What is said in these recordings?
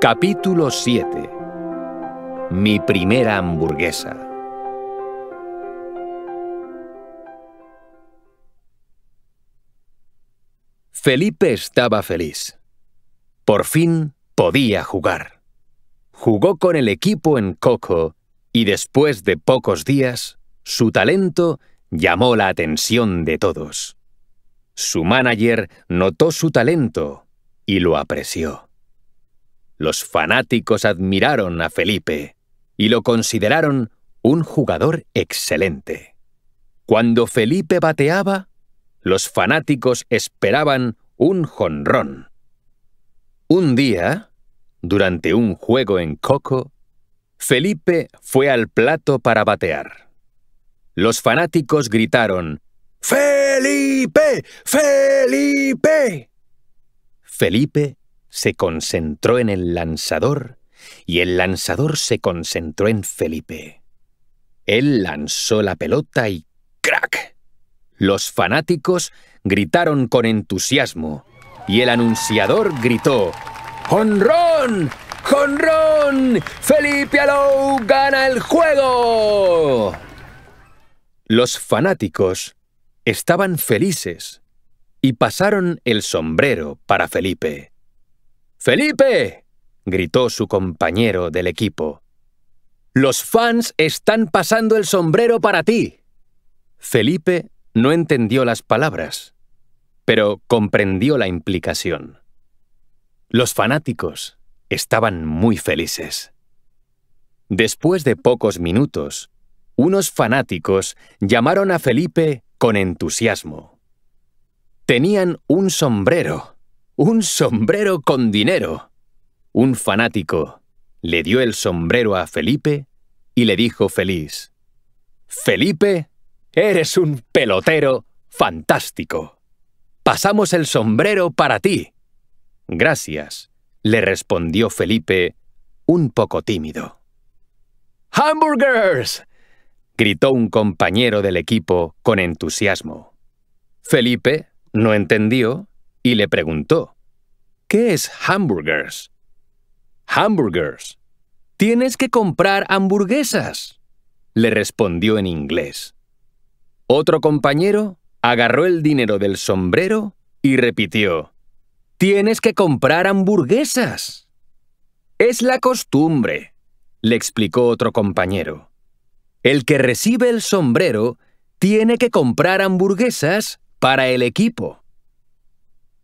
Capítulo 7 Mi primera hamburguesa Felipe estaba feliz. Por fin podía jugar. Jugó con el equipo en Coco y después de pocos días, su talento llamó la atención de todos. Su manager notó su talento y lo apreció. Los fanáticos admiraron a Felipe y lo consideraron un jugador excelente. Cuando Felipe bateaba, los fanáticos esperaban un jonrón. Un día, durante un juego en Coco, Felipe fue al plato para batear. Los fanáticos gritaron, ¡Felipe! ¡Felipe! Felipe se concentró en el lanzador y el lanzador se concentró en Felipe. Él lanzó la pelota y ¡crack! Los fanáticos gritaron con entusiasmo y el anunciador gritó ¡Jonrón! ¡Jonrón! ¡Felipe Alou gana el juego! Los fanáticos estaban felices y pasaron el sombrero para Felipe. ¡Felipe! gritó su compañero del equipo. Los fans están pasando el sombrero para ti. Felipe no entendió las palabras, pero comprendió la implicación. Los fanáticos estaban muy felices. Después de pocos minutos, unos fanáticos llamaron a Felipe con entusiasmo. Tenían un sombrero un sombrero con dinero. Un fanático le dio el sombrero a Felipe y le dijo feliz, Felipe, eres un pelotero fantástico. Pasamos el sombrero para ti. Gracias, le respondió Felipe, un poco tímido. ¡Hamburgers! gritó un compañero del equipo con entusiasmo. Felipe no entendió y le preguntó. ¿Qué es hamburgers? Hamburgers. Tienes que comprar hamburguesas, le respondió en inglés. Otro compañero agarró el dinero del sombrero y repitió, Tienes que comprar hamburguesas. Es la costumbre, le explicó otro compañero. El que recibe el sombrero tiene que comprar hamburguesas para el equipo.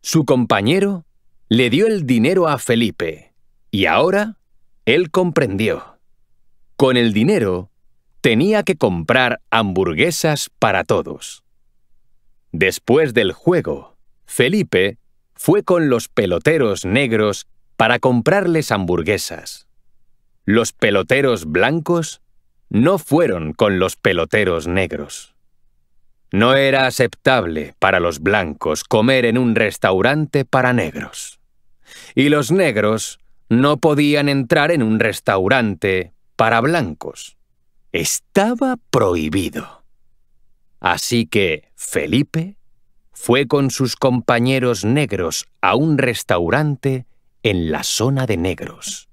Su compañero le dio el dinero a Felipe, y ahora él comprendió. Con el dinero tenía que comprar hamburguesas para todos. Después del juego, Felipe fue con los peloteros negros para comprarles hamburguesas. Los peloteros blancos no fueron con los peloteros negros. No era aceptable para los blancos comer en un restaurante para negros. Y los negros no podían entrar en un restaurante para blancos. Estaba prohibido. Así que Felipe fue con sus compañeros negros a un restaurante en la zona de negros.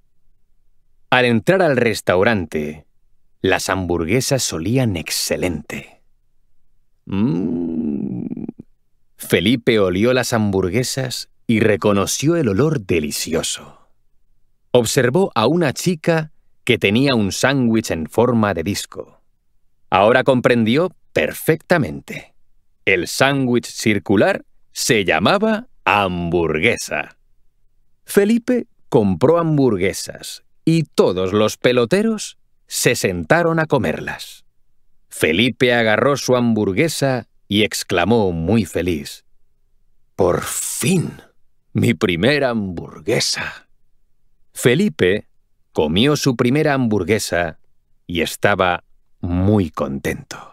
Al entrar al restaurante, las hamburguesas solían excelente. Mm. Felipe olió las hamburguesas y reconoció el olor delicioso. Observó a una chica que tenía un sándwich en forma de disco. Ahora comprendió perfectamente. El sándwich circular se llamaba hamburguesa. Felipe compró hamburguesas y todos los peloteros se sentaron a comerlas. Felipe agarró su hamburguesa y exclamó muy feliz. Por fin, mi primera hamburguesa. Felipe comió su primera hamburguesa y estaba muy contento.